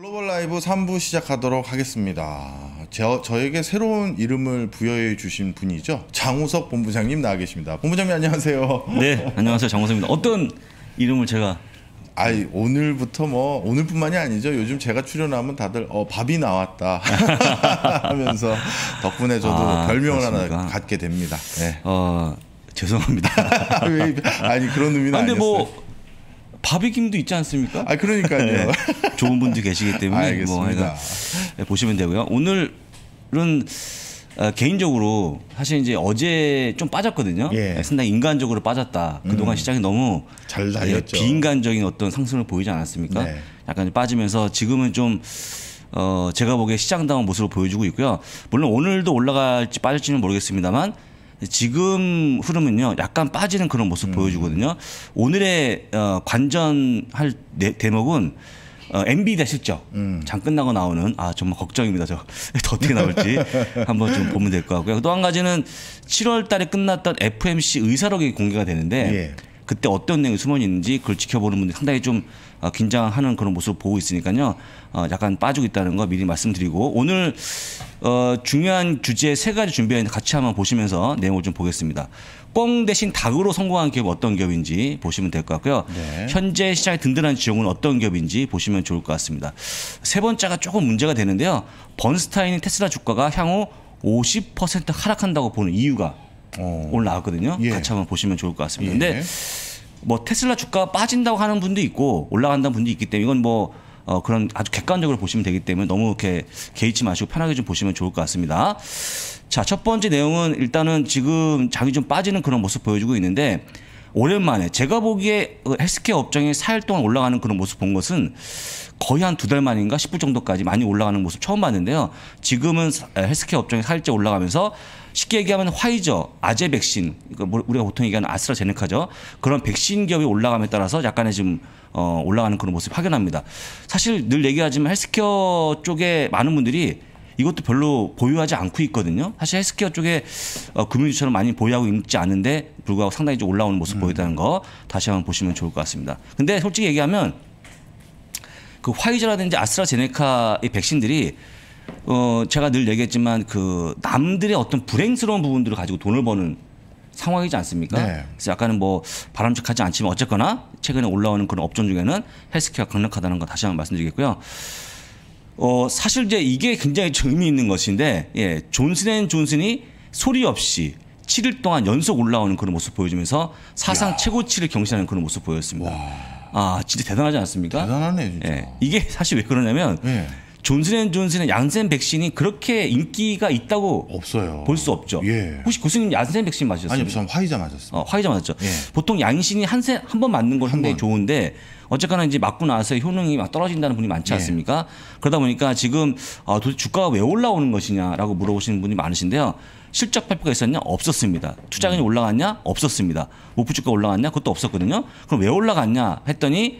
글로벌 라이브 3부 시작하도록 하겠습니다. 저, 저에게 새로운 이름을 부여해 주신 분이죠. 장우석 본부장님 나와 계십니다. 본부장님 안녕하세요. 네, 안녕하세요. 장우석입니다. 어떤 이름을 제가 아이 오늘부터 뭐 오늘뿐만이 아니죠. 요즘 제가 출연하면 다들 어 밥이 나왔다 하면서 덕분에 저도 아, 별명을 그렇습니까? 하나 갖게 됩니다. 네. 어 죄송합니다. 아니 그런 의미는 아, 뭐 아니었어요. 뭐 바비킴도 있지 않습니까? 아 그러니까요. 네. 좋은 분도 계시기 때문에 뭐 알겠습니다. 뭐그러니 네, 보시면 되고요. 오늘은 어, 개인적으로 사실 이제 어제 좀 빠졌거든요. 예. 네, 상당히 인간적으로 빠졌다. 그동안 음. 시장이 너무 잘 네, 달렸죠. 예, 비인간적인 어떤 상승을 보이지 않았습니까? 네. 약간 빠지면서 지금은 좀 어, 제가 보기에 시장다운 모습을 보여주고 있고요. 물론 오늘도 올라갈지 빠질지는 모르겠습니다만 지금 흐름은요 약간 빠지는 그런 모습 음. 보여주거든요. 오늘의 어, 관전할 네, 대목은 어, 엔비디아 실적 음. 장 끝나고 나오는 아 정말 걱정입니다. 저 어떻게 나올지 한번 좀 보면 될 것 같고요. 또 한 가지는 7월달에 끝났던 FMC 의사록이 공개가 되는데 예. 그때 어떤 내용이 숨어 있는지 그걸 지켜보는 분들이 상당히 좀 어, 긴장하는 그런 모습 보고 있으니까요. 어, 약간 빠지고 있다는 거 미리 말씀드리고 오늘 어, 중요한 주제 세 가지 준비했는데 같이 한번 보시면서 내용을 좀 보겠습니다. 꽁 대신 닭으로 성공한 기업 어떤 기업인지 보시면 될 것 같고요. 네. 현재 시장에 든든한 지형은 어떤 기업인지 보시면 좋을 것 같습니다. 세 번째가 조금 문제가 되는데요. 번스타인 테슬라 주가가 향후 50% 하락한다고 보는 이유가 오. 어. 오늘 나왔거든요. 예. 같이 한번 보시면 좋을 것 같습니다. 예. 근데 뭐 테슬라 주가가 빠진다고 하는 분도 있고 올라간다는 분도 있기 때문에 이건 뭐 어, 그런 아주 객관적으로 보시면 되기 때문에 너무 이렇게 개의치 마시고 편하게 좀 보시면 좋을 것 같습니다. 자, 첫 번째 내용은 일단은 지금 장이 좀 빠지는 그런 모습 보여주고 있는데 오랜만에 제가 보기에 헬스케어 업종이 4일 동안 올라가는 그런 모습 본 것은 거의 한 두 달 만인가 싶분 정도까지 많이 올라가는 모습 처음 봤는데요. 지금은 헬스케어 업종이 4일째 올라가면서 쉽게 얘기하면 화이저, 아재 백신, 뭐 우리가 보통 얘기하는 아스트라제네카죠. 그런 백신 기업이 올라감에 따라서 약간의 지금 어, 올라가는 그런 모습 확인합니다 사실 늘 얘기하지만 헬스케어 쪽에 많은 분들이 이것도 별로 보유하지 않고 있거든요. 사실 헬스케어 쪽에 어, 금융주처럼 많이 보유하고 있지 않은데 불구하고 상당히 좀 올라오는 모습 음. 보였다는 거 다시 한번 보시면 좋을 것 같습니다. 근데 솔직히 얘기하면 그 화이자라든지 아스트라제네카의 백신들이 어 제가 늘 얘기했지만 그 남들의 어떤 불행스러운 부분들을 가지고 돈을 버는 상황이지 않습니까? 네. 그래서 약간은 뭐 바람직하지 않지만 어쨌거나 최근에 올라오는 그런 업종 중에는 헬스케어가 강력하다는 거 다시 한번 말씀드리겠고요. 어, 사실 이제 이게 굉장히 의미 있는 것인데, 예, 존슨앤 존슨이 소리 없이 7일 동안 연속 올라오는 그런 모습 보여주면서 사상 야. 최고치를 경신하는 그런 모습 보였습니다. 와. 아, 진짜 대단하지 않습니까? 대단하네, 진짜. 예, 이게 사실 왜 그러냐면, 예. 존슨앤존슨의 얀센 백신이 그렇게 인기가 있다고 없어요. 볼 수 없죠. 예. 혹시 교수님 얀센 백신 맞으셨어요? 아니요, 저는 화이자 맞았어요. 어, 화이자 맞았죠. 예. 보통 양신이 한 세 한 번 맞는 건 상당히 좋은데 어쨌거나 이제 맞고 나서 효능이 막 떨어진다는 분이 많지 예. 않습니까? 예. 그러다 보니까 지금 아, 도대체 주가가 왜 올라오는 것이냐라고 물어보시는 분이 많으신데요. 실적 발표가 있었냐? 없었습니다. 투자금이 음. 올라갔냐? 없었습니다. 목표 주가 올라갔냐? 그것도 없었거든요. 그럼 왜 올라갔냐? 했더니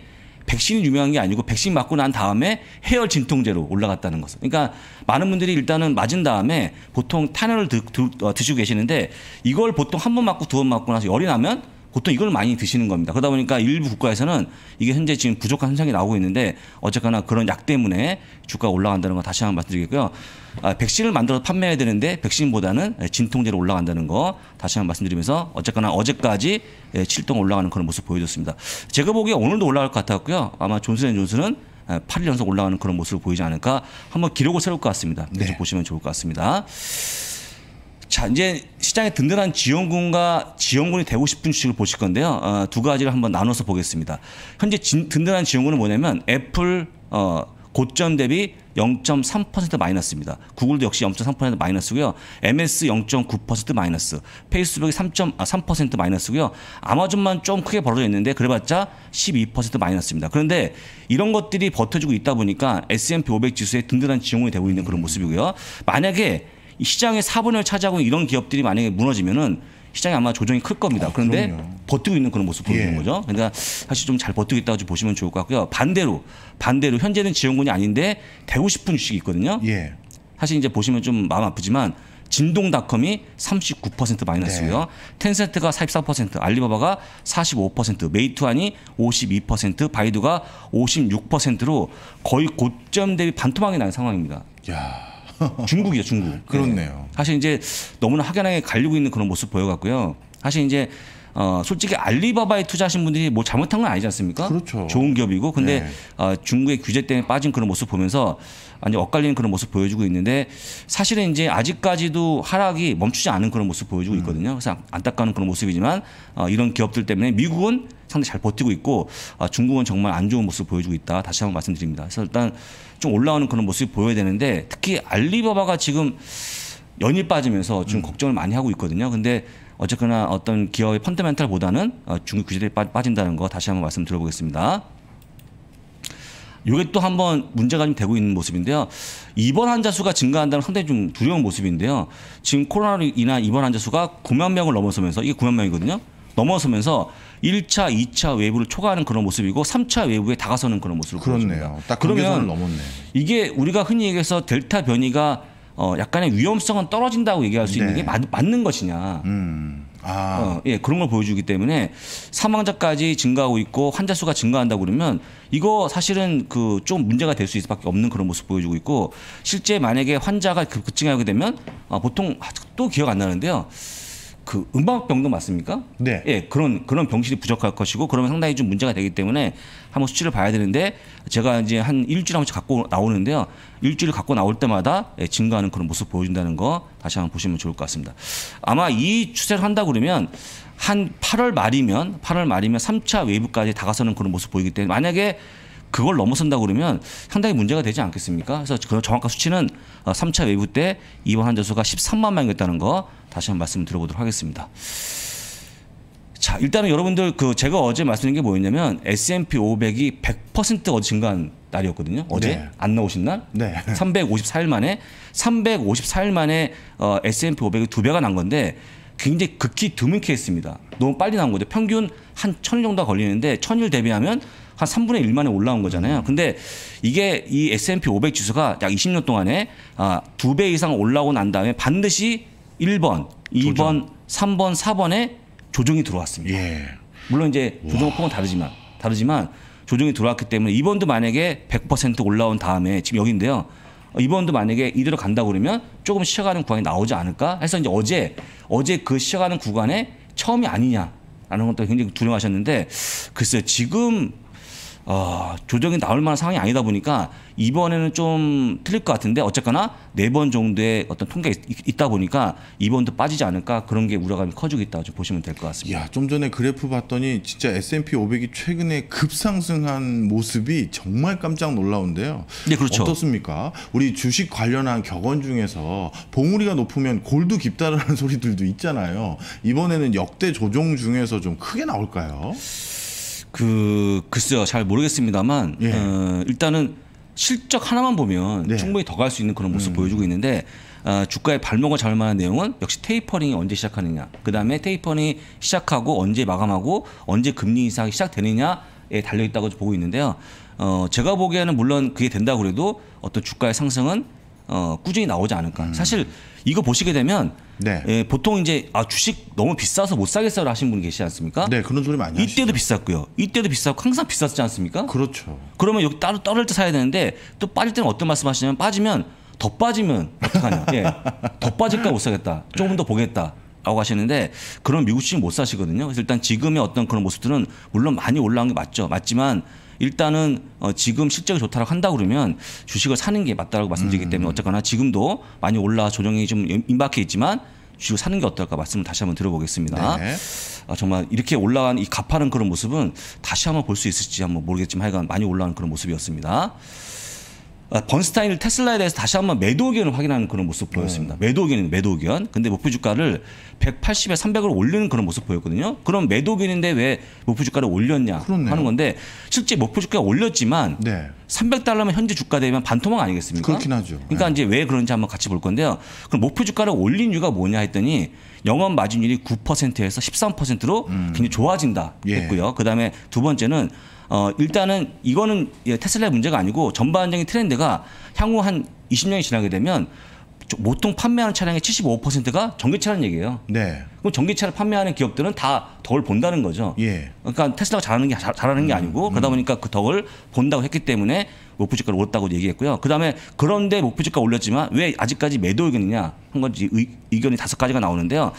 백신이 유명한 게 아니고 백신 맞고 난 다음에 해열 진통제로 올라갔다는 것은. 그러니까 많은 분들이 일단은 맞은 다음에 보통 탄혈을 드, 드, 어, 드시고 계시는데 이걸 보통 한 번 맞고 두 번 맞고 나서 열이 나면 보통 이걸 많이 드시는 겁니다. 그러다 보니까 일부 국가에서는 이게 현재 지금 부족한 현상이 나오고 있는데 어쨌거나 그런 약 때문에 주가가 올라간다는 거 다시 한번 말씀드리겠고요. 아, 백신을 만들어서 판매해야 되는데 백신보다는 진통제로 올라간다는 거 다시 한번 말씀드리면서 어쨌거나 어제까지 7동 예, 올라가는 그런 모습 보여줬습니다. 제가 보기에 오늘도 올라갈 것 같았고요. 아마 존슨앤존슨은 8일 예, 연속 올라가는 그런 모습을 보이지 않을까 한번 기록을 세울 것 같습니다. 계속 네, 네. 보시면 좋을 것 같습니다. 자 이제 시장에 든든한 지원군과 지원군이 되고 싶은 주식을 보실 건데요. 어, 두 가지를 한번 나눠서 보겠습니다. 현재 진, 든든한 지원군은 뭐냐면 애플, 어, 고점 대비 0.3% 마이너스입니다. 구글도 역시 0.3% 마이너스고요. MS 0.9% 마이너스, 페이스북이 3.3% 아, 3% 마이너스고요. 아마존만 좀 크게 벌어져 있는데 그래봤자 12% 마이너스입니다. 그런데 이런 것들이 버텨주고 있다 보니까 S&P 500 지수의 든든한 지원이 되고 있는 그런 모습이고요. 만약에 시장의 4분을 차지하고 이런 기업들이 만약에 무너지면은 시장이 아마 조정이 클 겁니다. 아, 그런데 그럼요. 버티고 있는 그런 모습 보이는 예. 거죠. 그러니까 사실 좀 잘 버티고 있다고 좀 보시면 좋을 것 같고요. 반대로 반대로 현재는 지원군이 아닌데 되고 싶은 주식이 있거든요. 예. 사실 이제 보시면 좀 마음 아프지만 진동닷컴이 39% 마이너스고요. 네. 텐센트가 44%, 알리바바가 45%, 메이투안이 52%, 바이두가 56%로 거의 고점 대비 반토막이 난 상황입니다. 야. 중국이죠, 중국. 그렇네요. 네. 사실 이제 너무나 확연하게 갈리고 있는 그런 모습 보여갖고요. 사실 이제 어, 솔직히 알리바바에 투자하신 분들이 뭐 잘못한 건 아니지 않습니까? 그렇죠. 좋은 기업이고 근데 네. 어, 중국의 규제 때문에 빠진 그런 모습 보면서 아니 엇갈리는 그런 모습 보여주고 있는데 사실은 이제 아직까지도 하락이 멈추지 않은 그런 모습 보여주고 음. 있거든요. 그래서 안타까운 그런 모습이지만 어, 이런 기업들 때문에 미국은 상당히 잘 버티고 있고 아, 중국은 정말 안 좋은 모습 보여주고 있다. 다시 한번 말씀드립니다. 그래서 일단 좀 올라오는 그런 모습이 보여야 되는데 특히 알리바바가 지금 연일 빠지면서 지금 음. 걱정을 많이 하고 있거든요. 근데 어쨌거나 어떤 기업의 펀드멘탈보다는 어, 중국 규제에 빠진다는 거 다시 한번 말씀 들어보겠습니다. 요게 또 한번 문제가 좀 되고 있는 모습인데요. 입원 환자 수가 증가한다는 상당히 좀 두려운 모습인데요. 지금 코로나로 인한 입원 환자 수가 9만 명을 넘어서면서 이게 9만 명이거든요. 넘어서면서 1차, 2차 외부를 초과하는 그런 모습이고 3차 외부에 다가서는 그런 모습으로 그렇네요. 딱 그 그러면 넘었네. 이게 우리가 흔히 얘기해서 델타 변이가 어, 약간의 위험성은 떨어진다고 얘기할 수 있는 게 네. 맞, 맞는 것이냐. 음. 아. 어, 예, 그런 걸 보여주기 때문에 사망자까지 증가하고 있고 환자 수가 증가한다고 그러면 이거 사실은 그 좀 문제가 될 수 밖에 없는 그런 모습 보여주고 있고 실제 만약에 환자가 급증하게 그, 그 되면 아, 보통 또 기억 안 나는데요. 그 음방병도 맞습니까? 네. 예, 그런 그런 병실이 부족할 것이고 그러면 상당히 좀 문제가 되기 때문에 한번 수치를 봐야 되는데 제가 이제 한 일주일에 한 번씩 갖고 나오는데요. 일주일 갖고 나올 때마다 예, 증가하는 그런 모습 보여준다는 거 다시 한번 보시면 좋을 것 같습니다. 아마 이 추세를 한다 그러면 한 8월 말이면 8월 말이면 3차 웨이브까지 다가서는 그런 모습 보이기 때문에 만약에 그걸 넘어선다 그러면 상당히 문제가 되지 않겠습니까? 그래서 그 정확한 수치는 3차 어, 외부 때 입원 환자 수가 13만 명이었다는 거 다시 한번 말씀 드려보도록 하겠습니다. 자, 일단은 여러분들 그 제가 어제 말씀드린 게 뭐였냐면 S&P 500이 100%가 증가한 날이었거든요. 어제 네. 안 나오신 날. 네. 354일 만에 354일 만에 어, S&P 500이 두 배가 난 건데 굉장히 극히 드문 케이스입니다. 너무 빨리 나온 거죠. 평균 한 천일 정도 걸리는데 천일 대비하면 한 3분의 1만에 올라온 거잖아요. 근데 이게 이 S&P 500 지수가 약 20년 동안에 아, 두 배 이상 올라오고 난 다음에 반드시 1번, 2번, 조정. 3번, 4번에 조정이 들어왔습니다. 예. 물론 이제 조정 폭은 다르지만 다르지만 조정이 들어왔기 때문에 이번도 만약에 100% 올라온 다음에 지금 여기인데요. 이번도 만약에 이대로 간다 그러면 조금 쉬어가는 구간이 나오지 않을까 해서 이제 어제 어제 그 쉬어가는 구간에 처음이 아니냐라는 것도 굉장히 두려워하셨는데 글쎄 지금 어, 조정이 나올 만한 상황이 아니다 보니까 이번에는 좀 틀릴 것 같은데 어쨌거나 네 번 정도의 어떤 통계 있, 다 보니까 이번도 빠지지 않을까 그런 게 우려감이 커지고 있다고 좀 보시면 될 것 같습니다. 야, 좀 전에 그래프 봤더니 진짜 S&P 500이 최근에 급상승한 모습이 정말 깜짝 놀라운데요. 네, 그렇죠. 어떻습니까? 우리 주식 관련한 격언 중에서 봉우리가 높으면 골도 깊다라는 소리들도 있잖아요. 이번에는 역대 조종 중에서 좀 크게 나올까요? 그 글쎄요 잘 모르겠습니다만 예. 어, 일단은 실적 하나만 보면 네. 충분히 더 갈 수 있는 그런 모습 음. 보여주고 있는데 어, 주가의 발목을 잡을 만한 내용은 역시 테이퍼링이 언제 시작하느냐 그 다음에 테이퍼링이 시작하고 언제 마감하고 언제 금리 인상이 시작되느냐에 달려 있다고 보고 있는데요. 어, 제가 보기에는 물론 그게 된다고 그래도 어떤 주가의 상승은 어, 꾸준히 나오지 않을까. 음. 사실 이거 보시게 되면 네. 예, 보통 이제 아 주식 너무 비싸서 못 사겠어요 하신 분 계시지 않습니까? 네, 그런 소리 많이 이때도 하시죠. 비쌌고요. 이때도 비싸고 항상 비쌌지 않습니까? 그렇죠. 그러면 여기 따로 떨어때 사야 되는데 또 빠질 때는 어떤 말씀하시냐면 빠지면 더 빠지면 어떡하냐. 예. 더 빠질까 못 사겠다. 조금 더 보겠다. 라고 하시는데 그런 미국 주식 못 사시거든요. 그래서 일단 지금의 어떤 그런 모습들은 물론 많이 올라온 게 맞죠. 맞지만 일단은 어 지금 실적이 좋다고 한다 고 그러면 주식을 사는 게 맞다라고 말씀드리기 음. 때문에 어쨌거나 지금도 많이 올라 조정이 좀 임박해 있지만 주식을 사는 게 어떨까 말씀을 다시 한번 드려보겠습니다 네. 아, 정말 이렇게 올라간 이 가파른 그런 모습은 다시 한번 볼 수 있을지 한번 모르겠지만 하여간 많이 올라간 그런 모습이었습니다. 아, 번스타인을 테슬라에 대해서 다시 한번 매도 의견을 확인하는 그런 모습 보였습니다. 네. 매도 의견은 매도 의견. 근데 목표 주가를 180에 300을 올리는 그런 모습 보였거든요. 그럼 매도 의견인데 왜 목표 주가를 올렸냐 그렇네요. 하는 건데 실제 목표 주가 올렸지만 네. 300달러면 현재 주가 되면 반토막 아니겠습니까? 그렇긴 하죠. 그러니까 네. 이제 왜 그런지 한번 같이 볼 건데요. 그럼 목표 주가를 올린 이유가 뭐냐 했더니 영업 마진율이 9%에서 13%로 음. 굉장히 좋아진다 예. 했고요. 예. 그다음에 두 번째는 어, 일단은 이거는 예, 테슬라의 문제가 아니고 전반적인 트렌드가 향후 한 20년이 지나게 되면 보통 판매하는 차량의 75%가 전기차라는 얘기예요. 네. 그럼 전기차를 판매하는 기업들은 다 덕을 본다는 거죠. 예. 그러니까 테슬라가 잘하는 게 잘, 잘하는 게 음, 아니고 음, 그러다 보니까 그 덕을 본다고 했기 때문에 목표주가를 올랐다고 얘기했고요. 그다음에 그런데 목표주가 올렸지만 왜 아직까지 매도 의견이냐 한 건지 의, 견이 다섯 가지가 나오는데요.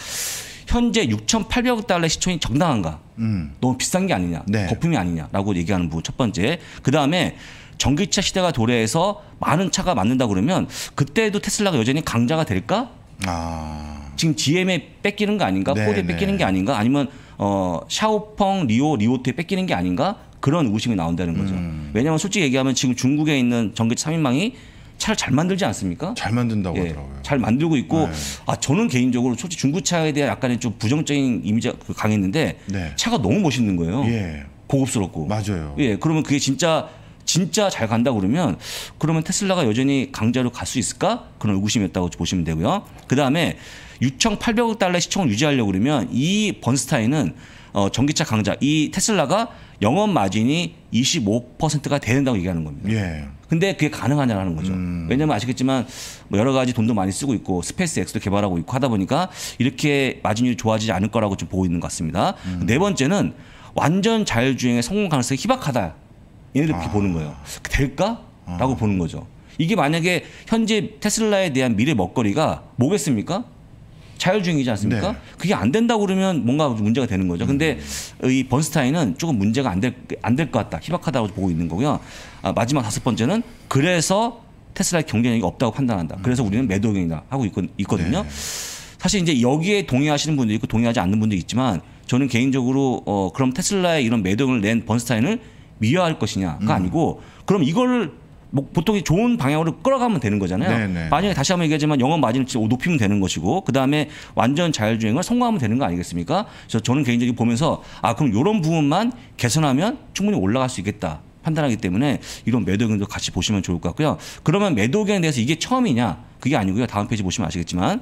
현재 6,800억 달러 시총이 정당한가? 음. 너무 비싼 게 아니냐? 네. 거품이 아니냐라고 얘기하는 부분 첫 번째. 그다음에 전기차 시대가 도래해서 많은 차가 만든다 그러면 그때도 테슬라가 여전히 강자가 될까? 아. 지금 GM에 뺏기는 거 아닌가? 네, 포드에 네. 뺏기는 게 아닌가? 아니면 어 샤오펑, 리오, 리오트에 뺏기는 게 아닌가? 그런 의심이 나온다는 거죠. 음. 왜냐하면 솔직히 얘기하면 지금 중국에 있는 전기차 3인망이 차를 잘 만들지 않습니까? 잘 만든다고 예, 하더라고요. 잘 만들고 있고 네. 아 저는 개인적으로 솔직히 중고차에 대한 약간의 좀 부정적인 이미지가 그 강했는데 네. 차가 너무 멋있는 거예요. 예. 고급스럽고. 맞아요. 예. 그러면 그게 진짜 진짜 잘 간다 그러면 그러면 테슬라가 여전히 강자로 갈 수 있을까? 그런 의구심이었다고 보시면 되고요. 그다음에 6,800억 달러 시총을 유지하려고 그러면 이 번스타인은 어, 전기차 강자 이 테슬라가 영업 마진이 25%가 된다고 얘기하는 겁니다. 예. 근데 그게 가능하냐라는 거죠. 음. 왜냐면 하 아시겠지만 뭐 여러 가지 돈도 많이 쓰고 있고 스페이스 X도 개발하고 있고 하다 보니까 이렇게 마진율이 좋아지지 않을 거라고 지금 보고 있는 것 같습니다. 음. 네 번째는 완전 자율주행의 성공 가능성이 희박하다. 얘네들 이렇게 아. 보는 거예요. 될까? 라고 아. 보는 거죠. 이게 만약에 현재 테슬라에 대한 미래 먹거리가 뭐겠습니까? 자율주행이지 않습니까? 네. 그게 안 된다고 그러면 뭔가 문제가 되는 거죠. 근데 음. 이 번스타인은 조금 문제가 안 될 안 될 것 같다. 희박하다고 보고 있는 거고요. 아, 마지막 다섯 번째는 그래서 테슬라의 경쟁력이 없다고 판단한다. 그래서 음. 우리는 매도 의이다 하고 있, 있거든요. 네. 사실 이제 여기에 동의하시는 분도 있고 동의하지 않는 분도 있지만 저는 개인적으로 어 그럼 테슬라의 이런 매도을낸 번스타인을 미화할 것이냐가 음. 아니고 그럼 이걸 뭐 보통 이 좋은 방향으로 끌어가면 되는 거잖아요. 네네. 네. 만약에 다시 한번 얘기하지만 영업 마진을 높이면 되는 것이고 그 다음에 완전 자율주행을 성공하면 되는 거 아니겠습니까? 그래서 저는 개인적으로 보면서 아 그럼 이런 부분만 개선하면 충분히 올라갈 수 있겠다 판단하기 때문에 이런 매도 의견도 같이 보시면 좋을 것 같고요. 그러면 매도 의견에 대해서 이게 처음이냐 그게 아니고요. 다음 페이지 보시면 아시겠지만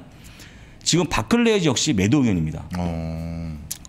지금 바클레이즈 역시 매도 의견입니다. 어...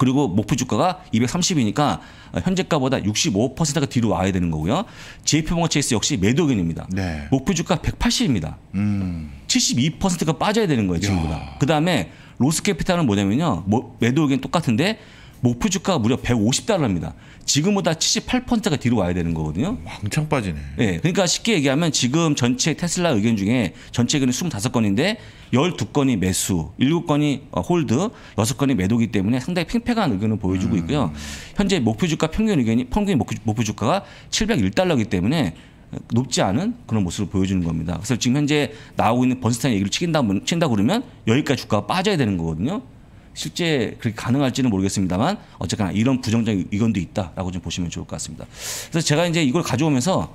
그리고 목표 주가가 230이니까 현재가보다 65%가 뒤로 와야 되는 거고요. JP모건 체이스 역시 매도 의견입니다. 네. 목표 주가 180입니다. 음. 72%가 빠져야 되는 거예요, 지금보다. 그다음에 로스캐피탈은 뭐냐면요. 뭐 매도 의견 똑같은데 목표 주가가 무려 150달러입니다. 지금보다 78%가 뒤로 와야 되는 거거든요. 왕창 빠지네. 예. 네, 그러니까 쉽게 얘기하면 지금 전체 테슬라 의견 중에 전체 의견이 25건인데 12건이 매수, 7건이 어, 홀드, 6건이 매도기 때문에 상당히 팽팽한 의견을 보여주고 음. 있고요. 현재 목표 주가 평균 의견이 평균 목표 주가가 701달러이기 때문에 높지 않은 그런 모습을 보여주는 겁니다. 그래서 지금 현재 나오고 있는 번스타인 얘기를 친다, 친다 그러면 여기까지 주가가 빠져야 되는 거거든요. 실제 그렇게 가능할지는 모르겠습니다만 어쨌거나 이런 부정적인 의견도 있다라고 좀 보시면 좋을 것 같습니다. 그래서 제가 이제 이걸 가져오면서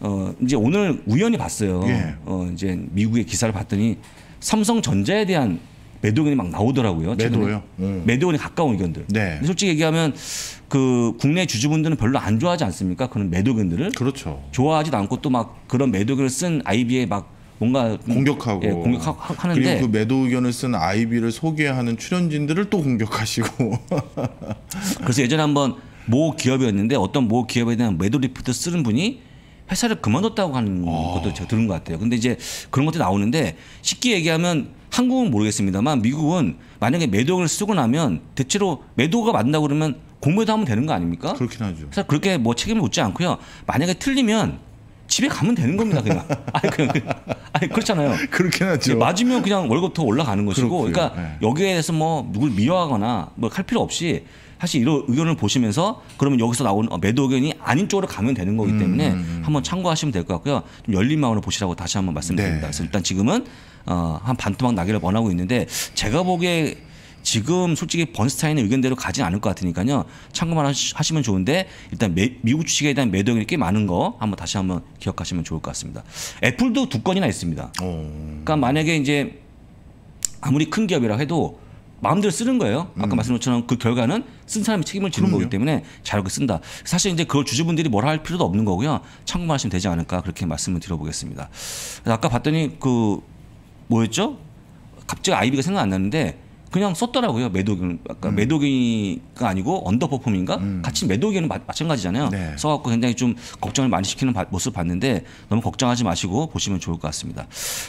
어 이제 오늘 우연히 봤어요. 예. 어 이제 미국의 기사를 봤더니 삼성전자에 대한 매도 의견이 막 나오더라고요. 매도요? 음. 예. 매도 의에 가까운 의견들. 네. 근데 솔직히 얘기하면 그 국내 주주분들은 별로 안 좋아하지 않습니까? 그런 매도 의견들을. 그렇죠. 좋아하지도 않고 또 막 그런 매도 의견을 쓴 IB에 막 뭔가 공격하고 예, 공격하는데 그리고 그 매도 의견을 쓴 아이비를 소개하는 출연진들을 또 공격하시고 그래서 예전에 한번 모 기업이었는데 어떤 모 기업에 대한 매도 리포트 쓰는 분이 회사를 그만뒀다고 하는 오. 아. 것도 제가 들은 것 같아요. 근데 이제 그런 것도 나오는데 쉽게 얘기하면 한국은 모르겠습니다만 미국은 만약에 매도를 쓰고 나면 대체로 매도가 맞는다고 그러면 공매도 하면 되는 거 아닙니까? 그렇긴 하죠. 그래서 그렇게 뭐 책임을 묻지 않고요. 만약에 틀리면 집에 가면 되는 겁니다, 그냥. 아니, 그냥, 그냥 아니 그렇잖아요. 그렇긴 하죠. 맞으면 그냥 월급 더 올라가는 것이고, 그렇고요. 그러니까 네. 여기에 대해서 뭐 누굴 미워하거나 뭐 할 필요 없이 사실 이런 의견을 보시면서 그러면 여기서 나오는 어, 매도 의견이 아닌 쪽으로 가면 되는 거기 음, 때문에 음, 음. 한번 참고하시면 될 것 같고요. 좀 열린 마음으로 보시라고 다시 한번 말씀드립니다. 네. 그래서 일단 지금은 어, 한 반토막 나기를 원하고 있는데 제가 보기에 지금 솔직히 번스타인의 의견대로 가진 않을 것 같으니까요. 참고만 하시면 좋은데 일단 매, 미국 주식에 대한 매도 의견이 꽤 많은 거 한번 다시 한번 기억하시면 좋을 것 같습니다. 애플도 두 건이나 있습니다. 오. 그러니까 만약에 이제 아무리 큰 기업이라 해도 마음대로 쓰는 거예요. 아까 음. 말씀드린 것처럼 그 결과는 쓴 사람이 책임을 지는 거기 때문에 자유롭게 쓴다. 사실 이제 그걸 주주분들이 뭐라 할 필요도 없는 거고요. 참고만 하시면 되지 않을까 그렇게 말씀을 드려보겠습니다. 아까 봤더니 그 뭐였죠? 갑자기 아이비가 생각 안 나는데 그냥 썼더라고요. 매도경 아까 그러니까 음. 매도기가 아니고 언더퍼폼인가 음. 같이 매도기는 마, 찬가지잖아요 네. 써갖고 굉장히 좀 걱정을 많이 시키는 바, 모습 봤는데 너무 걱정하지 마시고 보시면 좋을 것 같습니다.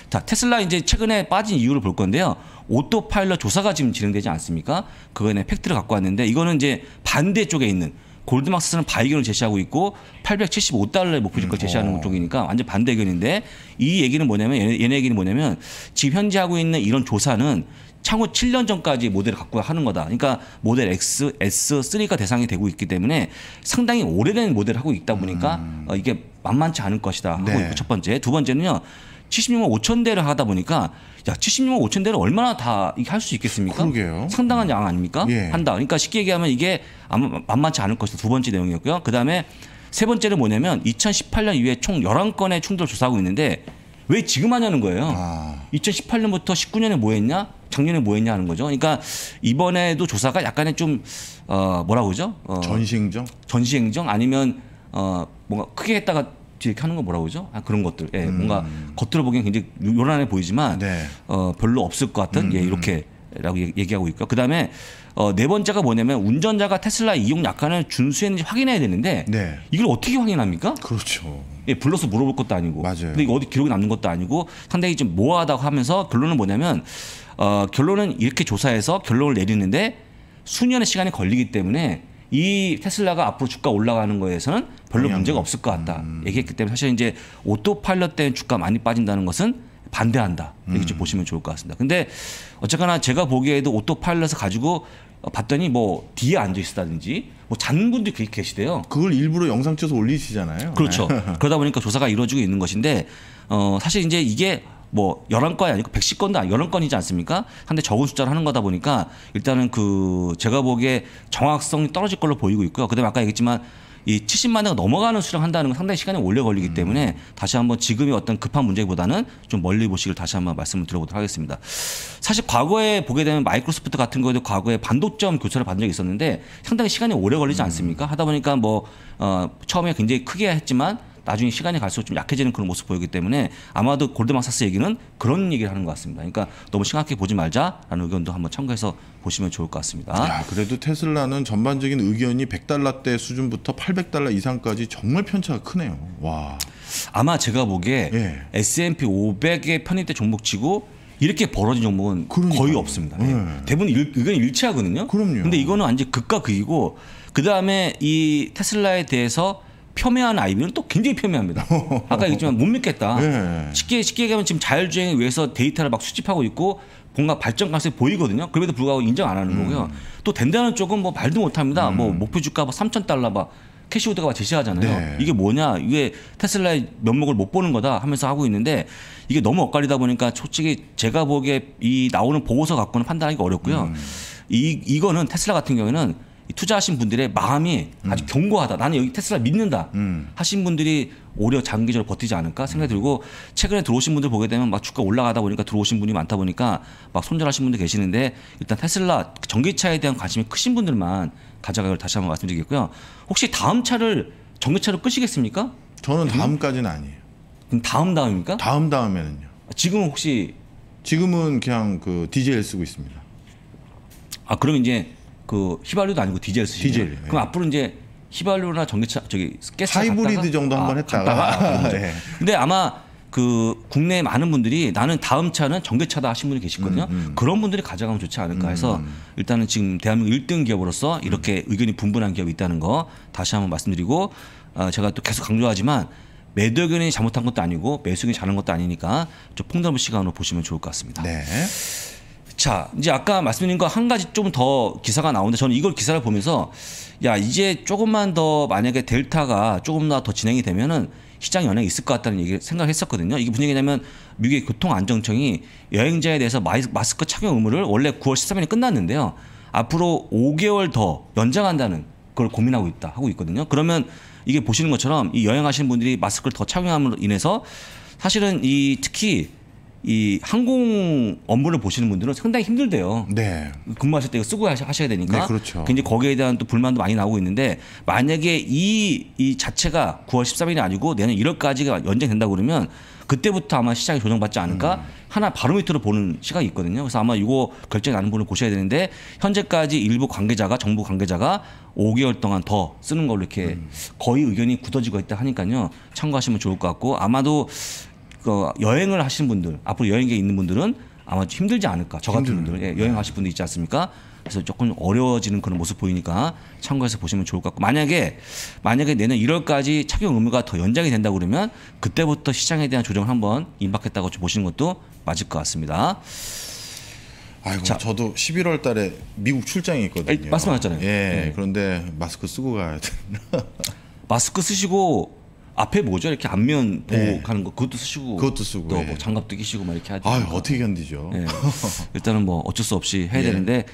자 테슬라 이제 최근에 빠진 이유를 볼 건데요. 오토파일럿 조사가 지금 진행되지 않습니까? 그거에 팩트를 갖고 왔는데 이거는 이제 반대 쪽에 있는 골드막스는 바이 의견을 제시하고 있고 875달러의 목표지가 음, 어. 제시하는 오. 쪽이니까 완전 반대 견인데이 얘기는 뭐냐면 얘네, 얘네 얘기는 뭐냐면 지금 현재 하고 있는 이런 조사는 창후 7년 전까지 모델을 갖고 하는 거다. 그러니까 모델 X, S3가 대상이 되고 있기 때문에 상당히 오래된 모델을 하고 있다 보니까 음. 어, 이게 만만치 않을 것이다. 하고 네. 있고 첫 번째. 두 번째는요. 76만 5천 대를 하다 보니까 야 76만 5천 대를 얼마나 다 이게 할 수 있겠습니까? 그러게요. 상당한 양 아닙니까? 예. 한다. 그러니까 쉽게 얘기하면 이게 아마 만만치 않을 것이다. 두 번째 내용이었고요. 그다음에 세 번째는 뭐냐면 2018년 이후에 총 11건의 충돌 조사하고 있는데 왜 지금 하냐는 거예요. 아. 2018년부터 19년에 뭐 했냐? 작년에 뭐 했냐 하는 거죠. 그러니까 이번에도 조사가 약간의 좀 어, 뭐라고 그러죠? 어, 전시행정? 전시행정 아니면 어, 뭔가 크게 했다가 뒤에 하는 거 뭐라고 그러죠? 아, 그런 것들. 예, 음. 뭔가 겉으로 보기엔 굉장히 요란해 보이지만 네. 어, 별로 없을 것 같은 예, 음. 예, 이렇게 라고 얘기하고 있고요. 그다음에 어, 네 번째가 뭐냐면 운전자가 테슬라 이용 약관을 준수했는지 확인해야 되는데 네. 이걸 어떻게 확인합니까? 그렇죠. 예, 불러서 물어볼 것도 아니고. 맞아요. 근데 이거 어디 기록이 남는 것도 아니고 상당히 좀 모호하다고 하면서 결론은 뭐냐면 어, 결론은 이렇게 조사해서 결론을 내리는데 수년의 시간이 걸리기 때문에 이 테슬라가 앞으로 주가 올라가는 거에서는 별로 문제가 없을 것 같다 음. 얘기했기 때문에 사실 이제 오토파일럿 된 주가 많이 빠진다는 것은 반대한다 이렇게 좀 음. 보시면 좋을 것 같습니다. 근데 어쨌거나 제가 보기에도 오토파일럿을 가지고 봤더니 뭐 뒤에 앉아 있다든지 었뭐 자는 분도 계시대요. 그걸 일부러 영상 찍어서 올리시잖아요. 그렇죠. 그러다 보니까 조사가 이루어지고 있는 것인데 어 사실 이제 이게 뭐1 1 건이 아니고 1 1 0 건도 아니고 열한 건이지 않습니까? 한데 적은 숫자를 하는 거다 보니까 일단은 그 제가 보기에 정확성이 떨어질 걸로 보이고 있고요. 그다음에 아까 얘기했지만 이 70만 대가 넘어가는 수량 한다는 건 상당히 시간이 오래 걸리기 때문에 음. 다시 한번 지금의 어떤 급한 문제보다는 좀 멀리 보시길 다시 한번 말씀을 드려보도록 하겠습니다. 사실 과거에 보게 되면 마이크로소프트 같은 거도 에 과거에 반도점 교체를 받은 적이 있었는데 상당히 시간이 오래 걸리지 음. 않습니까? 하다 보니까 뭐, 어, 처음에 굉장히 크게 했지만 나중에 시간이 갈수록 좀 약해지는 그런 모습 보이기 때문에 아마도 골드만사스 얘기는 그런 얘기를 하는 것 같습니다. 그러니까 너무 심각하게 보지 말자라는 의견도 한번 참고해서 보시면 좋을 것 같습니다. 야, 그래도 테슬라는 전반적인 의견이 100달러대 수준부터 800달러 이상까지 정말 편차가 크네요. 와. 아마 제가 보기에 예. S&P 500의 편입대 종목치고 이렇게 벌어진 종목은 그러니까요. 거의 없습니다. 예. 네. 대부분 일, 의견이 일치하거든요. 그럼요. 근데 이거는 완전 극과 극이고 그 다음에 이 테슬라에 대해서 폄훼한 아이비는 또 굉장히 폄훼합니다. 아까 얘기했지만 못 믿겠다. 네. 쉽게 쉽게 얘기하면 지금 자율주행에 의해서 데이터를 막 수집하고 있고 뭔가 발전 가능성이 보이거든요. 그럼에도 불구하고 인정 안 하는 음. 거고요. 또된다는 쪽은 뭐 말도 못합니다. 뭐 음. 뭐 목표 주가 막 3천 달러 막 캐시우드가 막 제시하잖아요. 네. 이게 뭐냐 이게 테슬라의 면목을 못 보는 거다 하면서 하고 있는데 이게 너무 엇갈리다 보니까 솔직히 제가 보기에 이 나오는 보고서 갖고는 판단하기 가 어렵고요. 음. 이 이거는 테슬라 같은 경우에는 투자하신 분들의 마음이 음. 아주 견고하다. 나는 여기 테슬라 믿는다. 음. 하신 분들이 오히려 장기적으로 버티지 않을까 생각이 음. 들고 최근에 들어오신 분들 보게 되면 막 주가 올라가다 보니까 들어오신 분이 많다 보니까 막 손절하신 분들 계시는데 일단 테슬라 전기차에 대한 관심이 크신 분들만 가져가기를 다시 한번 말씀드리겠고요. 혹시 다음 차를 전기차로 끄시겠습니까? 저는 다음까지는 아니에요. 그럼 다음 다음입니까? 다음 다음에는요. 아, 지금은 혹시 지금은 그냥 그 디젤 쓰고 있습니다. 아 그럼 이제 그 휘발유도 아니고 디젤 쓰시죠. 디젤. 예. 그럼 예. 앞으로 이제 휘발유나 전기차 저기 가스 하이브리드 정도 아, 한번 했다가. 갔다가 예. 근데 아마 그 국내 에 많은 분들이 나는 다음 차는 전기차다 하신 분이 계시거든요. 음, 음. 그런 분들이 가져가면 좋지 않을까 음. 해서 음, 일단은 지금 대한민국 1등 기업으로서 음. 이렇게 의견이 분분한 기업이 있다는 거 다시 한번 말씀드리고 어, 제가 또 계속 강조하지만 매도 의견이 잘못한 것도 아니고 매수 의견이 잘한 것도 아니니까 좀 폭넓은 시간으로 보시면 좋을 것 같습니다. 네. 자, 이제 아까 말씀드린 거 한 가지 좀 더 기사가 나오는데 저는 이걸 기사를 보면서 야, 이제 조금만 더 만약에 델타가 조금 더 진행이 되면은 시장 연행이 있을 것 같다는 얘기를 생각했었거든요. 이게 무슨 얘기냐면 미국의 교통안정청이 여행자에 대해서 마스크 착용 의무를 원래 9월 13일에 끝났는데요. 앞으로 5개월 더 연장한다는 그걸 고민하고 있다 하고 있거든요. 그러면 이게 보시는 것처럼 이 여행하시는 분들이 마스크를 더 착용함으로 인해서 사실은 이 특히 이 항공 업무를 보시는 분들은 상당히 힘들대요. 네. 근무하실 때 이거 쓰고 하셔야 되니까. 네, 그렇죠. 굉장히 거기에 대한 또 불만도 많이 나오고 있는데 만약에 이, 이 자체가 9월 13일이 아니고 내년 1월까지가 연장된다 그러면 그때부터 아마 시장이 조정받지 않을까 음. 하나 바로미터로 보는 시각이 있거든요. 그래서 아마 이거 결정이 나는 분을 보셔야 되는데 현재까지 일부 관계자가 정부 관계자가 5개월 동안 더 쓰는 걸로 이렇게 음. 거의 의견이 굳어지고 있다 하니까요. 참고하시면 좋을 것 같고 아마도 그 여행을 하신 분들 앞으로 여행계 있는 분들은 아마 힘들지 않을까 저 같은 분들 예, 네. 여행하실 분들 있지 않습니까? 그래서 조금 어려워지는 그런 모습 보이니까 참고해서 보시면 좋을 것 같고 만약에 만약에 내년 1월까지 착용 의무가 더 연장이 된다 고 그러면 그때부터 시장에 대한 조정을 한번 임박했다고 보시는 것도 맞을 것 같습니다. 아이고 자, 저도 11월 달에 미국 출장이 있거든요. 말씀하셨잖아요. 예, 네. 그런데 마스크 쓰고 가야 되나? 마스크 쓰시고 앞에 뭐죠? 이렇게 안면 네. 보호 가는 거 그것도 쓰시고 그것도 쓰고 또뭐 네. 장갑도 끼시고 막 이렇게 하죠. 아 어떻게 견디죠? 네. 일단은 뭐 어쩔 수 없이 해야 예. 되는데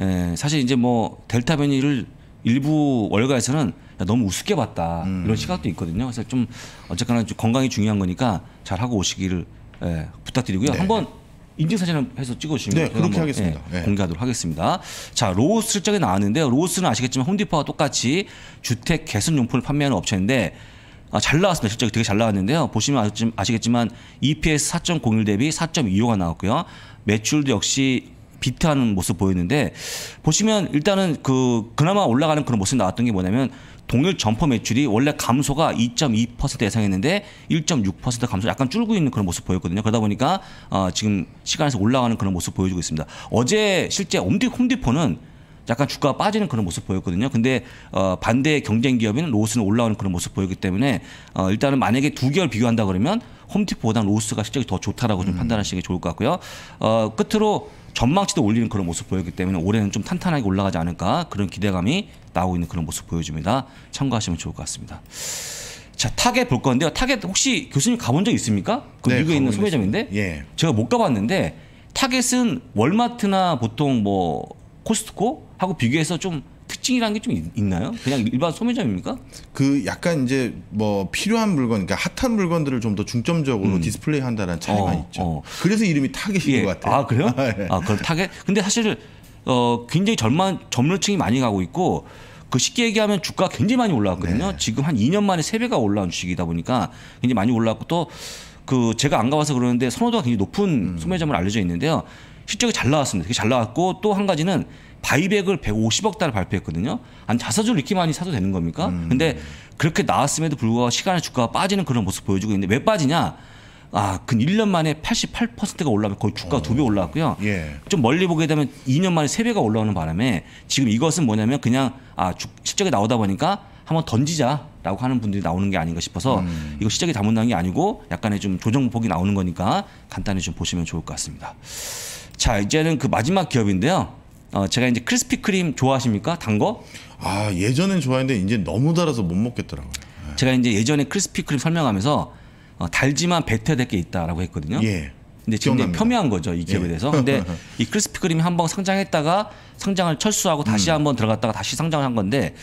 예. 사실 이제 뭐 델타 변이를 일부 월가에서는 야, 너무 우습게 봤다 음. 이런 시각도 있거든요. 그래서 좀 어쨌거나 좀 건강이 중요한 거니까 잘 하고 오시기를 예, 부탁드리고요. 네. 한번 인증사진 해서 찍어주시면 네, 그렇게 하겠습니다. 예, 공개하도록 하겠습니다. 자, 로스 실적이 나왔는데요. 로스는 우 아시겠지만 홈디퍼와 똑같이 주택 개선용품을 판매하는 업체인데 아, 잘 나왔습니다. 실적이 되게 잘 나왔는데요. 보시면 아시겠지만 EPS 4.01 대비 4.25가 나왔고요. 매출도 역시 비트하는 모습 보였는데 보시면 일단은 그 그나마 올라가는 그런 모습이 나왔던 게 뭐냐면 동일 점퍼 매출이 원래 감소가 2.2% 예상했는데 1.6% 감소 약간 줄고 있는 그런 모습 보였거든요. 그러다 보니까 어, 지금 시간에서 올라가는 그런 모습 보여주고 있습니다. 어제 실제 홈디, 홈디포는 약간 주가가 빠지는 그런 모습 보였거든요. 근데 어, 반대 경쟁 기업인 로스는 올라오는 그런 모습 보였기 때문에 어, 일단은 만약에 두 개를 비교한다 그러면 홈티포보다 는 로스가 실적이 더 좋다라고 음. 좀 판단하시는 게 좋을 것 같고요. 어, 끝으로 전망치도 올리는 그런 모습 보였기 때문에 올해는 좀 탄탄하게 올라가지 않을까 그런 기대감이 나오고 있는 그런 모습 보여줍니다. 참고하시면 좋을 것 같습니다. 자 타겟 볼 건데요. 타겟 혹시 교수님 가본 적 있습니까? 그 네, 미국에 있는 소매점인데 예. 제가 못 가봤는데 타겟은 월마트나 보통 뭐 코스트코 하고 비교해서 좀 특징이라는 게 좀 있나요? 그냥 일반 소매점입니까? 그 약간 이제 뭐 필요한 물건, 그러니까 핫한 물건들을 좀 더 중점적으로 음. 디스플레이 한다는 차이가 어, 있죠. 어. 그래서 이름이 타겟인 예. 것 같아요. 아 그래요? 아, 예. 아 그럼 타겟? 근데 사실 어 굉장히 젊은 젊은층이 많이 가고 있고 그 쉽게 얘기하면 주가 굉장히 많이 올라왔거든요. 네. 지금 한 2년 만에 3 배가 올라온 주식이다 보니까 굉장히 많이 올라왔고 또 그 제가 안 가봐서 그러는데 선호도가 굉장히 높은 음. 소매점을 알려져 있는데요. 실적이 잘 나왔습니다. 그게잘 나왔고 또 한 가지는 바이백을 150억 달러 발표했거든요. 아안 자사주를 이렇게 많이 사도 되는 겁니까? 음. 근데 그렇게 나왔음에도 불구하고 시간의 주가가 빠지는 그런 모습 보여주고 있는데 왜 빠지냐? 아, 근 1년 만에 88%가 올라면 거의 주가 두배 어. 올라왔고요. 예. 좀 멀리 보게 되면 2년 만에 세 배가 올라오는 바람에 지금 이것은 뭐냐면 그냥 아, 주, 실적이 나오다 보니까 한번 던지자라고 하는 분들이 나오는 게 아닌가 싶어서 음. 이거 실적이 다못 나온 게 아니고 약간의 좀 조정폭이 나오는 거니까 간단히 좀 보시면 좋을 것 같습니다. 자 이제는 그 마지막 기업인데요. 어, 제가 이제 크리스피 크림 좋아하십니까? 단 거? 아 예전엔 좋아했는데 이제 너무 달아서 못 먹겠더라고요. 네. 제가 이제 예전에 크리스피 크림 설명하면서 어, 달지만 배태될 게 있다라고 했거든요. 예. 근데 지금 이제 납미한 거죠 이 예. 기업에 예. 대해서. 근데 이 크리스피 크림이 한번 상장했다가 상장을 철수하고 다시 음. 한번 들어갔다가 다시 상장을 한 건데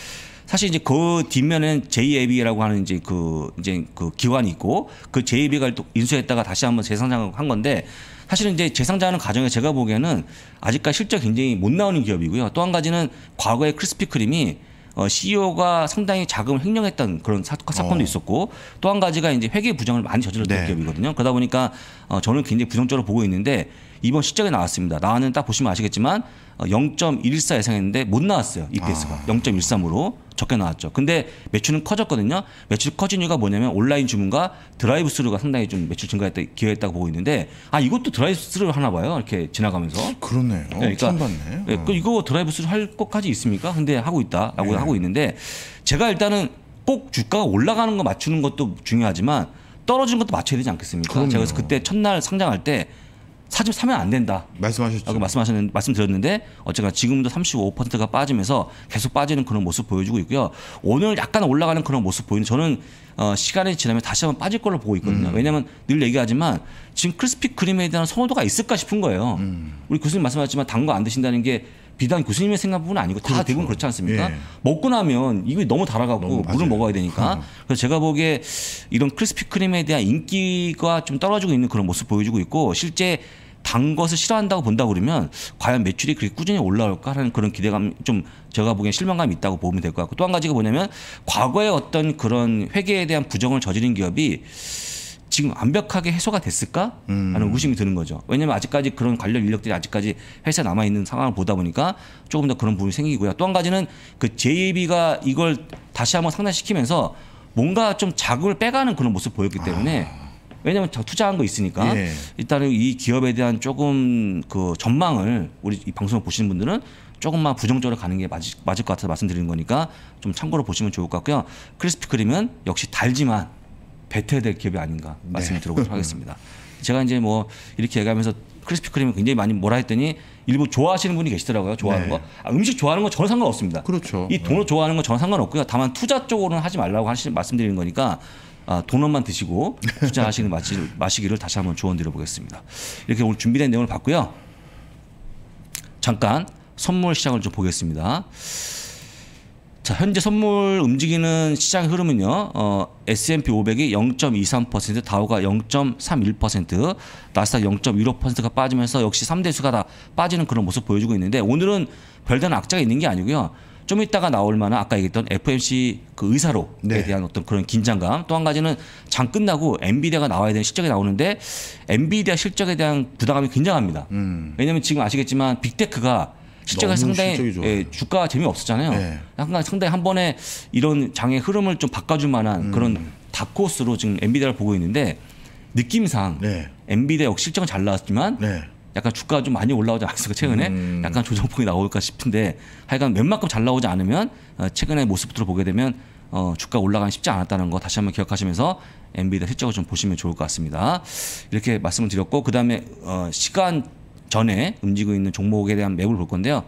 사실 이제 그 뒷면에는 JAB라고 하는 이제 그 이제 그 기관이 있고 그 JAB가 인수했다가 다시 한번 재상장한 건데 사실은 이제 재상자하는 과정에 제가 보기에는 아직까지 실적 굉장히 못 나오는 기업이고요. 또 한 가지는 과거에 크리스피 크림이 어, CEO가 상당히 자금을 횡령했던 그런 사, 건도 어. 있었고 또 한 가지가 이제 회계 부정을 많이 저질렀던 네. 기업이거든요. 그러다 보니까 어, 저는 굉장히 부정적으로 보고 있는데 이번 실적이 나왔습니다. 나왔는 딱 보시면 아시겠지만 0.14 어, 예상했는데 못 나왔어요. EPS가 아. 0.13으로 적게 나왔죠. 근데 매출은 커졌거든요. 매출 커진 이유가 뭐냐면 온라인 주문과 드라이브스루가 상당히 좀 매출 증가했다 기여했다고 보고 있는데 아 이것도 드라이브스루 하나 봐요. 이렇게 지나가면서 그렇네요. 네, 그러니까 봤네. 네, 그 이거 드라이브스루 할 것까지 있습니까? 근데 하고 있다라고 네. 하고 있는데 제가 일단은 꼭 주가가 올라가는 거 맞추는 것도 중요하지만 떨어진 것도 맞춰야 되지 않겠습니까? 그럼요. 제가 그래서 그때 첫날 상장할 때 사집 사면 안 된다. 말씀하셨죠. 말씀하셨는 말씀드렸는데 어쨌거나 지금도 35%가 빠지면서 계속 빠지는 그런 모습 보여주고 있고요. 오늘 약간 올라가는 그런 모습 보이는 저는 어, 시간이 지나면 다시 한번 빠질 걸로 보고 있거든요. 음. 왜냐하면 늘 얘기하지만 지금 크리스피 크림에 대한 선호도가 있을까 싶은 거예요. 음. 우리 교수님 말씀하셨지만 단 거 안 드신다는 게 비단 교수님의 생각뿐은 아니고 다 그렇죠. 대부분 그렇지 않습니까? 예. 먹고 나면 이거 너무 달아갖고 너무 물을 먹어야 되니까. 어. 그래서 제가 보기에 이런 크리스피 크림에 대한 인기가 좀 떨어지고 있는 그런 모습 보여주고 있고 실제 단 것을 싫어한다고 본다 그러면 과연 매출이 그렇게 꾸준히 올라올까 라는 그런 기대감 좀 제가 보기엔 실망감이 있다고 보면 될 것 같고 또 한 가지가 뭐냐면 과거에 어떤 그런 회계에 대한 부정을 저지른 기업이 지금 완벽하게 해소가 됐을까라는 음. 의심이 드는 거죠. 왜냐하면 아직까지 그런 관련 인력들이 아직까지 회사에 남아 있는 상황을 보다 보니까 조금 더 그런 부분이 생기고요. 또 한 가지는 그 JAB가 이걸 다시 한번 상단시키면서 뭔가 좀 자금을 빼가는 그런 모습 을 보였기 아. 때문에 아. 왜냐하면 저 투자한 거 있으니까 예. 일단은 이 기업에 대한 조금 그 전망을 우리 이 방송을 보시는 분들은 조금만 부정적으로 가는 게 맞을, 맞을 것 같아서 말씀드리는 거니까 좀 참고로 보시면 좋을 것 같고요. 크리스피 크림은 역시 달지만 배태야 될 기업이 아닌가 말씀을 네. 들도록 하겠습니다. 제가 이제 뭐 이렇게 얘기하면서 크리스피 크림을 굉장히 많이 뭐라 했더니 일부 좋아하시는 분이 계시더라고요. 좋아하는 네. 거. 아, 음식 좋아하는 건 전혀 상관없습니다. 그렇죠. 이 도넛 네. 좋아하는 건 전혀 상관없고요. 다만 투자 쪽으로는 하지 말라고 하시, 말씀드리는 거니까 아, 도넛만 드시고 투자하시는 마시, 마시기를 다시 한번 조언드려보겠습니다. 이렇게 오늘 준비된 내용을 봤고요. 잠깐 선물 시장을 좀 보겠습니다. 자, 현재 선물 움직이는 시장의 흐름은요. 어, S&P 500이 0.23%, 다우가 0.31%, 나스닥 0.15%가 빠지면서 역시 3대 수가 다 빠지는 그런 모습 보여주고 있는데 오늘은 별다른 악재가 있는 게 아니고요. 좀 이따가 나올 만한 아까 얘기했던 FMC 그 의사로에 네. 대한 어떤 그런 긴장감 또 한 가지는 장 끝나고 엔비디아가 나와야 되는 실적이 나오는데 엔비디아 실적에 대한 부담감이 굉장합니다. 음. 왜냐하면 지금 아시겠지만 빅테크가 실제가 상당히 예, 주가 재미없었잖아요. 네. 약간 상당히 한 번에 이런 장의 흐름을 좀 바꿔줄 만한 음. 그런 다코스로 지금 엔비디아를 보고 있는데 느낌상 네. 엔비디아 역시 실적은 잘 나왔지만 네. 약간 주가가 좀 많이 올라오지 않았을까 최근에 음. 약간 조정폭이 나올까 싶은데 하여간 웬만큼 잘 나오지 않으면 어, 최근의 모습들을 보게 되면 어, 주가 올라가기 쉽지 않았다는 거 다시 한번 기억하시면서 엔비디아 실적을 좀 보시면 좋을 것 같습니다. 이렇게 말씀을 드렸고 그다음에 어, 시간 전에 움직이고 있는 종목에 대한 맵을 볼 건데요.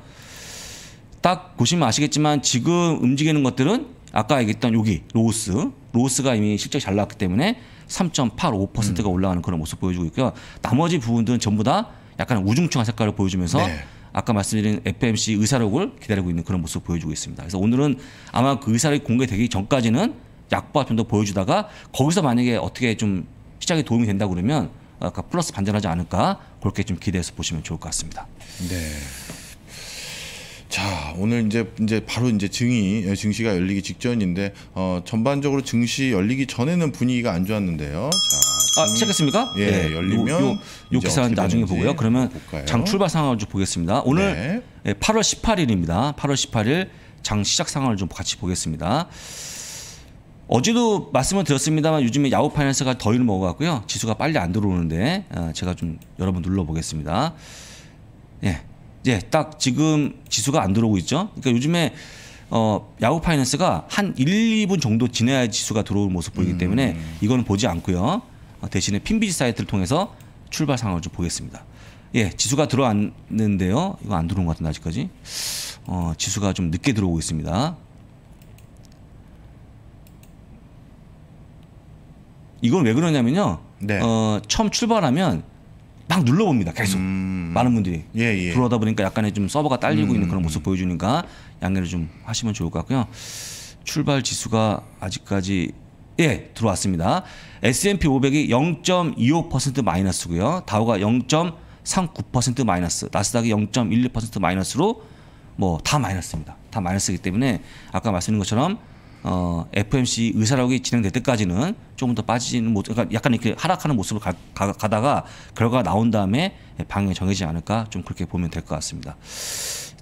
딱 보시면 아시겠지만 지금 움직이는 것들은 아까 얘기했던 여기 로우스 로우스가 이미 실적이 잘 나왔기 때문에 3.85%가 음. 올라가는 그런 모습 보여주고 있고요. 나머지 부분들은 전부 다 약간 우중충한 색깔을 보여주면서 네. 아까 말씀드린 FMC 의사록을 기다리고 있는 그런 모습 보여주고 있습니다. 그래서 오늘은 아마 그 의사록이 공개되기 전까지는 약보합 좀더 보여주다가 거기서 만약에 어떻게 좀 시장에 도움이 된다 그러면 아까 어, 그 플러스 반전하지 않을까 그렇게 좀 기대해서 보시면 좋을 것 같습니다. 네. 자 오늘 이제 이제 바로 이제 증이 예, 증시가 열리기 직전인데 어, 전반적으로 증시 열리기 전에는 분위기가 안 좋았는데요. 자, 아 시작했습니까? 예, 네. 열리면 요, 요, 기사는 나중에 보고요. 그러면 볼까요? 장 출발 상황을 좀 보겠습니다. 오늘 네. 8월 예, 18일입니다. 8월 18일 장 시작 상황을 좀 같이 보겠습니다. 어제도 말씀을 드렸습니다만 요즘에 야후 파이낸스가 더위를 먹어갖고요. 지수가 빨리 안 들어오는데 어, 제가 좀 여러분 눌러보겠습니다. 예. 예, 딱 지금 지수가 안 들어오고 있죠. 그러니까 요즘에 어, 야후 파이낸스가 한 1, 2분 정도 지내야 지수가 들어올 모습 보이기 때문에 음. 이거는 보지 않고요. 어, 대신에 핀비지 사이트를 통해서 출발 상황을 좀 보겠습니다. 예, 지수가 들어왔는데요. 이거 안 들어온 것 같은데 아직까지. 어, 지수가 좀 늦게 들어오고 있습니다. 이건 왜 그러냐면요. 네. 어, 처음 출발하면 막 눌러봅니다. 계속 음... 많은 분들이 예, 예. 그러다 보니까 약간의 좀 서버가 딸리고 음... 있는 그런 모습 보여주니까 양해를 좀 하시면 좋을 것 같고요. 출발 지수가 아직까지 예 들어왔습니다. S&P 500이 0.25% 마이너스고요. 다우가 0.39% 마이너스, 나스닥이 0.12% 마이너스로 뭐 다 마이너스입니다. 다 마이너스이기 때문에 아까 말씀드린 것처럼 어, FMC 의사라고 진행될 때까지는 조금 더 빠지는 모습, 그러니까 약간 이렇게 하락하는 모습을 가, 가 다가 결과가 나온 다음에 방향이 정해지지 않을까 좀 그렇게 보면 될 것 같습니다.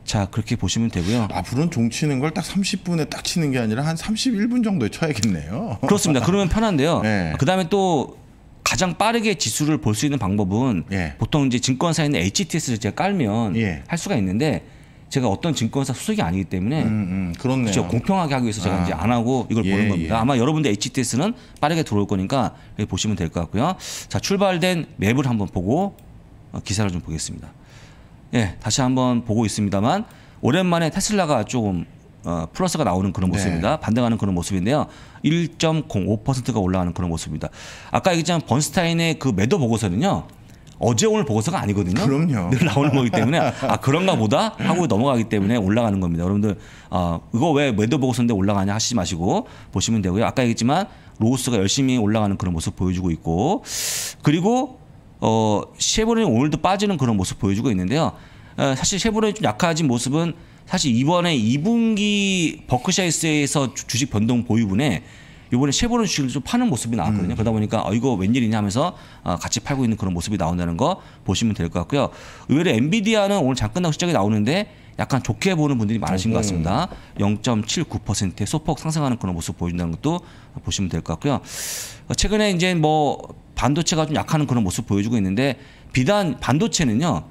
자 그렇게 보시면 되고요. 앞으로는 종 치는 걸 딱 30분에 딱 치는 게 아니라 한 31분 정도에 쳐야겠네요. 그렇습니다. 그러면 편한데요. 네. 그다음에 또 가장 빠르게 지수를 볼 수 있는 방법은 예. 보통 이제 증권사에 있는 HTS를 제가 깔면 예. 할 수가 있는데 제가 어떤 증권사 소속이 아니기 때문에 음, 음, 그렇죠 공평하게 하기 위해서 제가 아. 이제 안 하고 이걸 예, 보는 예. 겁니다. 예. 아마 여러분들 HTS는 빠르게 들어올 거니까 보시면 될 것 같고요. 자 출발된 맵을 한번 보고 어, 기사를 좀 보겠습니다. 예, 다시 한번 보고 있습니다만 오랜만에 테슬라가 조금 어, 플러스가 나오는 그런 네. 모습입니다. 네. 반등하는 그런 모습인데요. 1.05%가 올라가는 그런 모습입니다. 아까 얘기했지만 번스타인의 그 매도 보고서는요. 어제 오늘 보고서가 아니거든요. 그럼요. 늘 나오는 거기 때문에 아 그런가 보다 하고 넘어가기 때문에 올라가는 겁니다. 여러분들 어, 이거 왜 매도 보고서인데 올라가냐 하시지 마시고 보시면 되고요. 아까 얘기했지만 로우스가 열심히 올라가는 그런 모습 보여주고 있고 그리고 어, 쉐보레 오늘도 빠지는 그런 모습 보여주고 있는데요. 어, 사실 쉐보레 좀 약화진 모습은 사실 이번에 2분기 버크샤이스에서 주식 변동 보유분에 이번에 쉐보론 주식을 좀 파는 모습이 나왔거든요. 음. 그러다 보니까 어, 이거 웬일이냐 하면서 어, 같이 팔고 있는 그런 모습이 나온다는 거 보시면 될 것 같고요. 의외로 엔비디아는 오늘 잠 끝나고 시작이 나오는데 약간 좋게 보는 분들이 많으신 것 네. 같습니다. 0.79%의 소폭 상승하는 그런 모습 보인다는 것도 보시면 될 것 같고요. 어, 최근에 이제 뭐 반도체가 좀 약하는 그런 모습 보여주고 있는데 비단 반도체는요.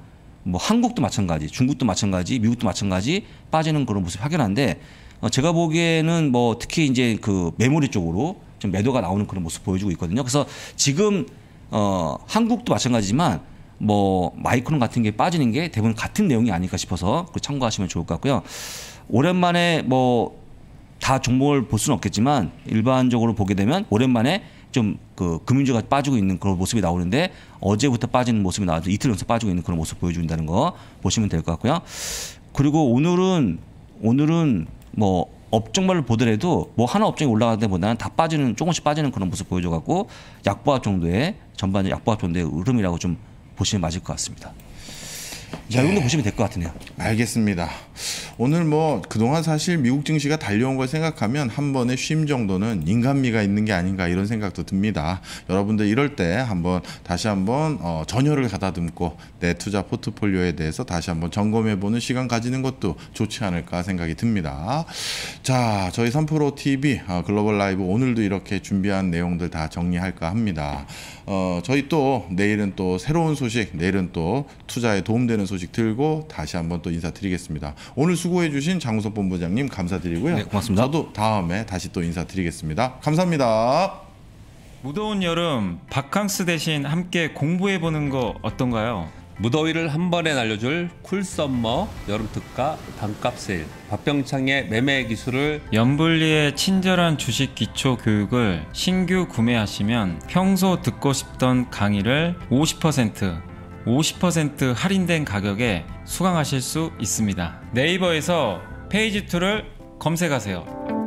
뭐 한국도 마찬가지, 중국도 마찬가지, 미국도 마찬가지 빠지는 그런 모습 확연한데 어, 제가 보기에는 뭐 특히 이제 그 메모리 쪽으로 좀 매도가 나오는 그런 모습 보여주고 있거든요. 그래서 지금 어 한국도 마찬가지지만 뭐 마이크론 같은 게 빠지는 게 대부분 같은 내용이 아닐까 싶어서 참고하시면 좋을 것 같고요. 오랜만에 뭐 다 종목을 볼 수는 없겠지만 일반적으로 보게 되면 오랜만에 좀 그 금융주가 빠지고 있는 그런 모습이 나오는데 어제부터 빠지는 모습이 나와서 이틀 연속 빠지고 있는 그런 모습 보여준다는 거 보시면 될 것 같고요. 그리고 오늘은 오늘은 뭐 업종별로 보더라도 뭐 하나 업종이 올라가는 데보다는 다 빠지는 조금씩 빠지는 그런 모습 보여줘갖고 약보합 정도의 전반 적 약보합 정도의 흐름이라고 좀 보시면 맞을 것 같습니다. 자, 이 정도 네. 보시면 될 것 같네요. 알겠습니다. 오늘 뭐 그동안 사실 미국 증시가 달려온 걸 생각하면 한 번의 쉼 정도는 인간미가 있는 게 아닌가 이런 생각도 듭니다. 여러분들 이럴 때 한번 다시 한번 어, 전열을 가다듬고 내 투자 포트폴리오에 대해서 다시 한번 점검해보는 시간 가지는 것도 좋지 않을까 생각이 듭니다. 자, 저희 3프로 TV 어, 글로벌 라이브 오늘도 이렇게 준비한 내용들 다 정리할까 합니다. 어, 저희 또 내일은 또 새로운 소식, 내일은 또 투자에 도움되는 소식 소식 들고 다시 한번 또 인사드리겠습니다. 오늘 수고해주신 장우석 본부장님 감사드리고요. 네, 고맙습니다. 저도 다음에 다시 또 인사드리겠습니다. 감사합니다. 무더운 여름 바캉스 대신 함께 공부해보는 거 어떤가요? 무더위를 한 번에 날려줄 쿨썸머 여름특가 반값 세일 박병창의 매매 기술을 연불리의 친절한 주식 기초 교육을 신규 구매하시면 평소 듣고 싶던 강의를 50% 50% 할인된 가격에 수강하실 수 있습니다. 네이버에서 페이지2를 검색하세요.